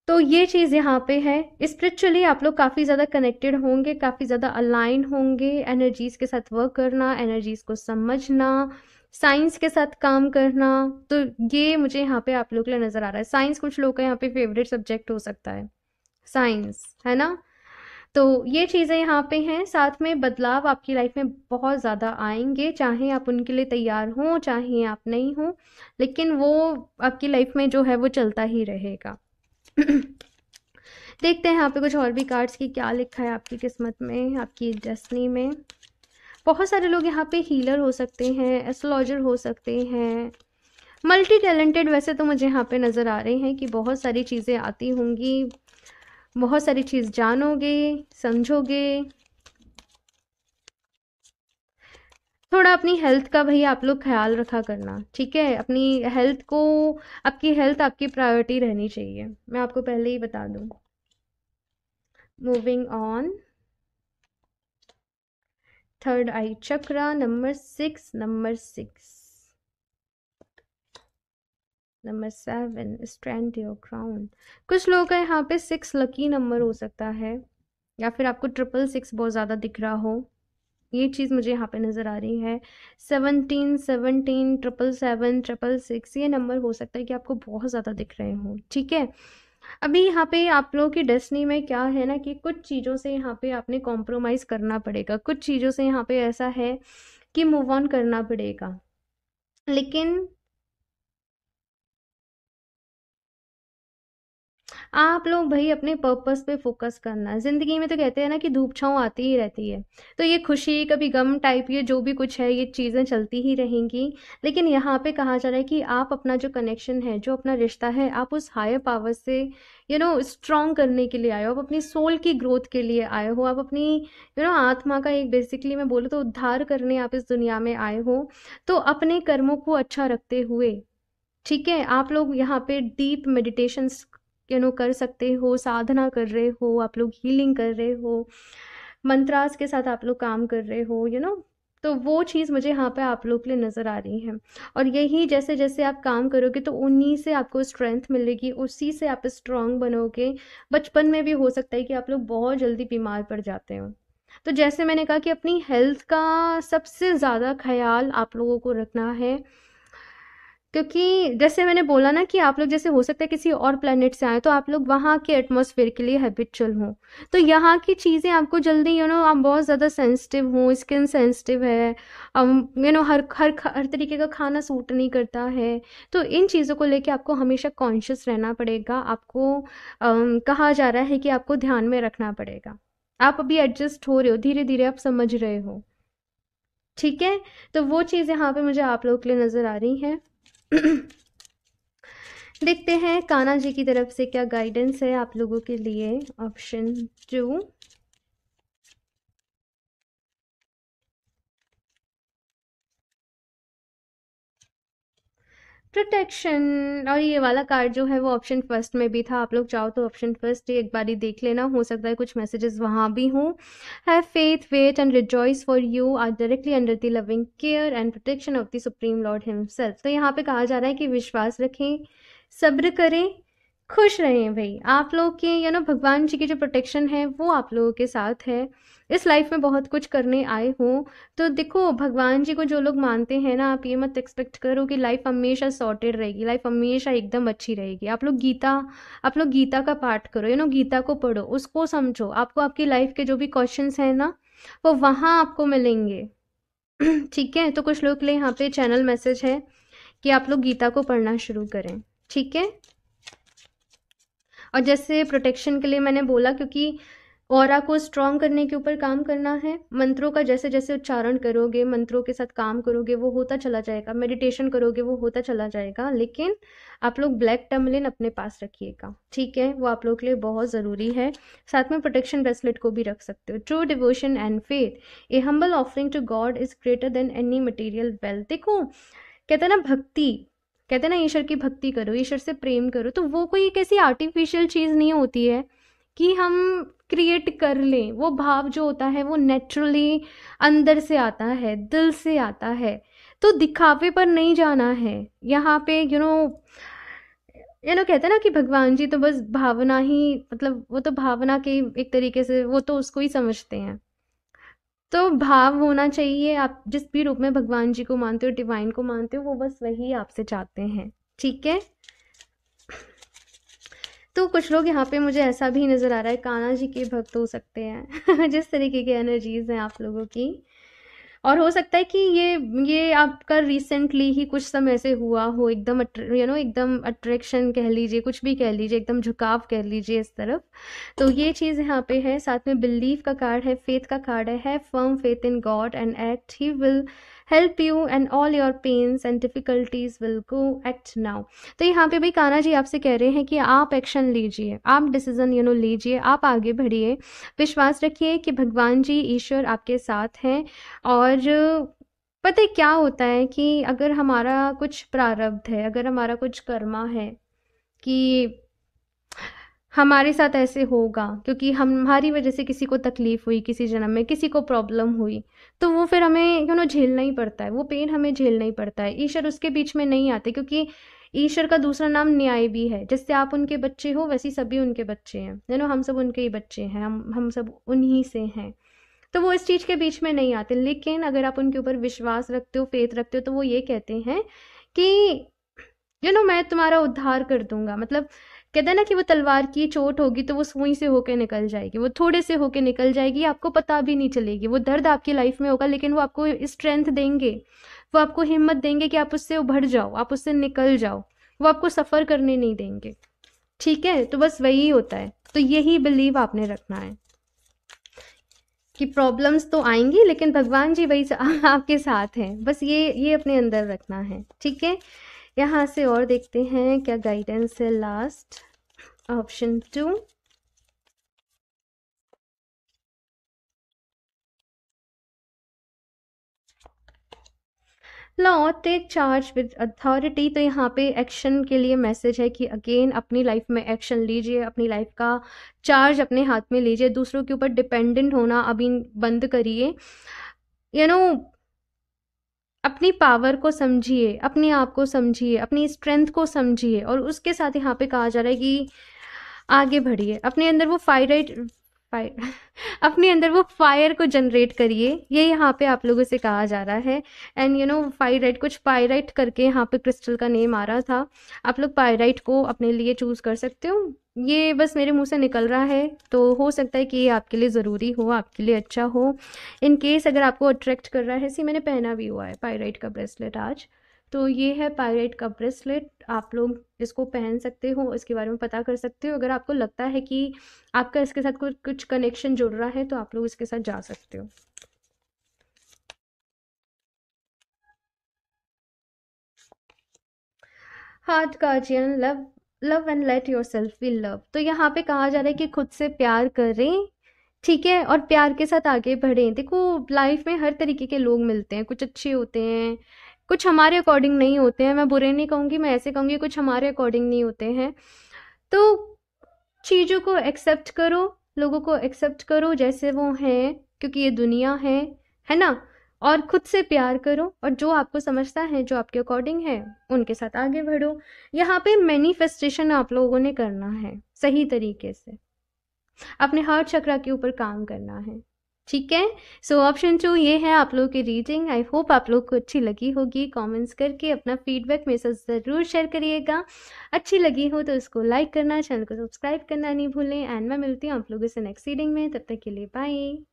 तो ये चीज़ यहाँ पे है स्पिरिचुअली आप लोग काफ़ी ज़्यादा कनेक्टेड होंगे काफ़ी ज़्यादा अलाइन होंगे एनर्जीज़ के साथ वर्क करना एनर्जीज़ को समझना साइंस के साथ काम करना तो ये मुझे यहाँ पे आप लोग नज़र आ रहा है साइंस कुछ लोग का यहाँ पे फेवरेट सब्जेक्ट हो सकता है साइंस है ना तो ये चीज़ें यहाँ पे हैं साथ में बदलाव आपकी लाइफ में बहुत ज़्यादा आएंगे चाहे आप उनके लिए तैयार हों चाहे आप नहीं हों लेकिन वो आपकी लाइफ में जो है वो चलता ही रहेगा देखते हैं यहाँ पे कुछ और भी कार्ड्स की क्या लिखा है आपकी किस्मत में आपकी डेस्टनी में बहुत सारे लोग यहाँ पे हीलर हो सकते हैं एस्ट्रोलॉजर हो सकते हैं मल्टी टैलेंटेड वैसे तो मुझे यहाँ पे नज़र आ रहे हैं कि बहुत सारी चीज़ें आती होंगी बहुत सारी चीज़ जानोगे समझोगे थोड़ा अपनी हेल्थ का भैया आप लोग ख्याल रखा करना ठीक है अपनी हेल्थ को आपकी हेल्थ आपकी प्रायोरिटी रहनी चाहिए मैं आपको पहले ही बता दूँ moving on third eye chakra number six number six number seven strength your crown कुछ लोगों का यहाँ पे सिक्स लकी नंबर हो सकता है या फिर आपको ट्रिपल सिक्स बहुत ज़्यादा दिख रहा हो ये चीज़ मुझे यहाँ पे नज़र आ रही है seventeen seventeen triple seven triple six ये नंबर हो सकता है कि आपको बहुत ज़्यादा दिख रहे हों ठीक है अभी यहाँ पे आप लोगों की डेस्टनी में क्या है ना कि कुछ चीज़ों से यहाँ पे आपने कॉम्प्रोमाइज़ करना पड़ेगा कुछ चीज़ों से यहाँ पे ऐसा है कि मूव ऑन करना पड़ेगा लेकिन आप लोग भाई अपने पर्पस पे फोकस करना ज़िंदगी में तो कहते हैं ना कि धूप छाँव आती ही रहती है तो ये खुशी कभी गम टाइप ये जो भी कुछ है ये चीज़ें चलती ही रहेंगी लेकिन यहाँ पे कहा जा रहा है कि आप अपना जो कनेक्शन है जो अपना रिश्ता है आप उस हायर पावर से यू नो स्ट्रॉन्ग करने के लिए आए हो आप अपनी सोल की ग्रोथ के लिए आए हो आप अपनी यू you नो know, आत्मा का एक बेसिकली मैं बोलूँ तो उद्धार करने आप इस दुनिया में आए हो तो अपने कर्मों को अच्छा रखते हुए ठीक है आप लोग यहाँ पे डीप मेडिटेशंस यू नो कर सकते हो साधना कर रहे हो आप लोग हीलिंग कर रहे हो मंत्रास के साथ आप लोग काम कर रहे हो यू नो तो वो चीज़ मुझे यहाँ पे आप लोग के लिए नज़र आ रही है और यही जैसे जैसे आप काम करोगे तो उन्हीं से आपको स्ट्रेंथ मिलेगी उसी से आप स्ट्रांग बनोगे बचपन में भी हो सकता है कि आप लोग बहुत जल्दी बीमार पड़ जाते हो तो जैसे मैंने कहा कि अपनी हेल्थ का सबसे ज़्यादा ख्याल आप लोगों को रखना है क्योंकि जैसे मैंने बोला ना कि आप लोग जैसे हो सकता है किसी और प्लानट से आए तो आप लोग वहाँ के एटमोसफेयर के लिए हैबिटुअल हों तो यहाँ की चीज़ें आपको जल्दी यू नो आप बहुत ज़्यादा सेंसिटिव हों स्किन सेंसिटिव है यू um, नो हर हर हर तरीके का खाना सूट नहीं करता है तो इन चीज़ों को लेके आपको हमेशा कॉन्शियस रहना पड़ेगा आपको अम, um, कहा जा रहा है कि आपको ध्यान में रखना पड़ेगा आप अभी एडजस्ट हो रहे हो धीरे धीरे आप समझ रहे हो ठीक है तो वो चीज़ यहाँ पे मुझे आप लोगों के लिए नज़र आ रही हैं देखते हैं काना जी की तरफ से क्या गाइडेंस है आप लोगों के लिए ऑप्शन टू प्रोटेक्शन और ये वाला कार्ड जो है वो ऑप्शन फर्स्ट में भी था आप लोग चाहो तो ऑप्शन फर्स्ट एक बार ही देख लेना हो सकता है कुछ मैसेजेस वहाँ भी हों have faith wait and rejoice for you are directly under the loving care and protection of the supreme lord himself तो यहाँ पे कहा जा रहा है कि विश्वास रखें सब्र करें खुश रहें भाई आप लोग के यू नो भगवान जी की जो प्रोटेक्शन है वो आप लोगों के साथ है इस लाइफ में बहुत कुछ करने आए हो तो देखो भगवान जी को जो लोग मानते हैं ना आप ये मत एक्सपेक्ट करो कि लाइफ हमेशा सॉर्टेड रहेगी लाइफ हमेशा एकदम अच्छी रहेगी आप लोग गीता आप लोग गीता का पाठ करो यू नो गीता को पढ़ो उसको समझो आपको आपकी लाइफ के जो भी क्वेश्चन हैं ना वो वहाँ आपको मिलेंगे <clears throat> ठीक है तो कुछ लोग के लिए यहाँ पे चैनल मैसेज है कि आप लोग गीता को पढ़ना शुरू करें ठीक है और जैसे प्रोटेक्शन के लिए मैंने बोला क्योंकि और को स्ट्रॉन्ग करने के ऊपर काम करना है मंत्रों का जैसे जैसे उच्चारण करोगे मंत्रों के साथ काम करोगे वो होता चला जाएगा मेडिटेशन करोगे वो होता चला जाएगा लेकिन आप लोग ब्लैक टमलिन अपने पास रखिएगा ठीक है वो आप लोग के लिए बहुत ज़रूरी है साथ में प्रोटेक्शन ब्रेसलेट को भी रख सकते हो true devotion and faith a humble offering to God is greater than any material wealth देखो कहते हैं ना भक्ति कहते हैं ना ईश्वर की भक्ति करो ईश्वर से प्रेम करो तो वो कोई एक ऐसी आर्टिफिशियल चीज़ नहीं होती है कि हम क्रिएट कर लें वो भाव जो होता है वो नेचुरली अंदर से आता है दिल से आता है तो दिखावे पर नहीं जाना है यहाँ पे यू नो यू नो कहते हैं ना कि भगवान जी तो बस भावना ही मतलब वो तो भावना के एक तरीके से वो तो उसको ही समझते हैं तो भाव होना चाहिए आप जिस भी रूप में भगवान जी को मानते हो डिवाइन को मानते हो वो बस वही आपसे चाहते हैं ठीक है तो कुछ लोग यहाँ पे मुझे ऐसा भी नज़र आ रहा है कान्हा जी के भक्त हो सकते हैं <laughs> जिस तरीके की एनर्जीज हैं आप लोगों की और हो सकता है कि ये ये आपका रिसेंटली ही कुछ समय से हुआ हो एकदम यू नो एकदम अट्रैक्शन कह लीजिए कुछ भी कह लीजिए एकदम झुकाव कह लीजिए इस तरफ तो ये चीज़ यहाँ पे है साथ में बिलीव का कार्ड है फेथ का कार्ड है firm faith in God and act he will help you and all your pains and difficulties will go act now तो यहाँ पे भाई काना जी आपसे कह रहे हैं कि आप एक्शन लीजिए आप डिसीज़न यू नो लीजिए आप आगे बढ़िए विश्वास रखिए कि भगवान जी ईश्वर आपके साथ हैं और पता है क्या होता है कि अगर हमारा कुछ प्रारब्ध है अगर हमारा कुछ कर्मा है कि हमारे साथ ऐसे होगा क्योंकि हमारी वजह से किसी को तकलीफ़ हुई किसी जन्म में किसी को प्रॉब्लम हुई तो वो फिर हमें यू नो झेलना ही पड़ता है वो पेन हमें झेलना ही पड़ता है ईश्वर उसके बीच में नहीं आते क्योंकि ईश्वर का दूसरा नाम न्याय भी है जैसे आप उनके बच्चे हो वैसे सभी उनके बच्चे हैं यू नो हम सब उनके ही बच्चे हैं हम हम सब उन्हीं से हैं तो वो इस चीज़ के बीच में नहीं आते लेकिन अगर आप उनके ऊपर विश्वास रखते हो फेथ रखते हो तो वो ये कहते हैं कि यू you नो know, मैं तुम्हारा उद्धार कर दूंगा मतलब कहते हैं ना कि वो तलवार की चोट होगी तो वो सुई से होके निकल जाएगी वो थोड़े से होके निकल जाएगी आपको पता भी नहीं चलेगी वो दर्द आपकी लाइफ में होगा लेकिन वो आपको स्ट्रेंथ देंगे वो आपको हिम्मत देंगे कि आप उससे उभर जाओ आप उससे निकल जाओ वो आपको सफ़र करने नहीं देंगे ठीक है तो बस वही होता है तो यही बिलीव आपने रखना है कि प्रॉब्लम्स तो आएंगी लेकिन भगवान जी वही <laughs> आपके साथ हैं बस ये ये अपने अंदर रखना है ठीक है यहाँ से और देखते हैं क्या गाइडेंस है last option two law take charge with authority तो यहाँ पे एक्शन के लिए मैसेज है कि अगेन अपनी लाइफ में एक्शन लीजिए अपनी लाइफ का चार्ज अपने हाथ में लीजिए दूसरों के ऊपर डिपेंडेंट होना अभी बंद करिए यू नो अपनी पावर को समझिए अपने आप को समझिए अपनी स्ट्रेंथ को समझिए और उसके साथ यहाँ पे कहा जा रहा है कि आगे बढ़िए अपने अंदर वो फाइट फायर <laughs> अपने अंदर वो फायर को जनरेट करिए ये यहाँ पे आप लोगों से कहा जा रहा है एंड यू नो फाइराइट कुछ पायराइट करके यहाँ पे क्रिस्टल का नेम आ रहा था आप लोग पायराइट को अपने लिए चूज़ कर सकते हो ये बस मेरे मुंह से निकल रहा है तो हो सकता है कि ये आपके लिए ज़रूरी हो आपके लिए अच्छा हो इन केस अगर आपको अट्रैक्ट कर रहा है सी मैंने पहना भी हुआ है पायराइट का ब्रेसलेट आज तो ये है पायरेट का ब्रेसलेट आप लोग इसको पहन सकते हो इसके बारे में पता कर सकते हो अगर आपको लगता है कि आपका इसके साथ कुछ कुछ कनेक्शन जुड़ रहा है तो आप लोग इसके साथ जा सकते हो heart guardian love love and let yourself be love तो यहाँ पे कहा जा रहा है कि खुद से प्यार करें ठीक है और प्यार के साथ आगे बढ़ें देखो लाइफ में हर तरीके के लोग मिलते हैं कुछ अच्छे होते हैं कुछ हमारे अकॉर्डिंग नहीं होते हैं मैं बुरे नहीं कहूँगी मैं ऐसे कहूँगी कुछ हमारे अकॉर्डिंग नहीं होते हैं तो चीज़ों को एक्सेप्ट करो लोगों को एक्सेप्ट करो जैसे वो हैं क्योंकि ये दुनिया है है ना और खुद से प्यार करो और जो आपको समझता है जो आपके अकॉर्डिंग है उनके साथ आगे बढ़ो यहाँ पे मैनिफेस्टेशन आप लोगों ने करना है सही तरीके से अपने हर चक्रा के ऊपर काम करना है ठीक है सो ऑप्शन टू ये है आप लोगों की रीडिंग आई होप आप लोग को अच्छी लगी होगी कमेंट्स करके अपना फीडबैक मेरे साथ ज़रूर शेयर करिएगा अच्छी लगी हो तो उसको लाइक करना चैनल को सब्सक्राइब करना नहीं भूलें एंड मैं मिलती हूँ आप लोगों से नेक्स्ट रीडिंग में तब तक के लिए बाय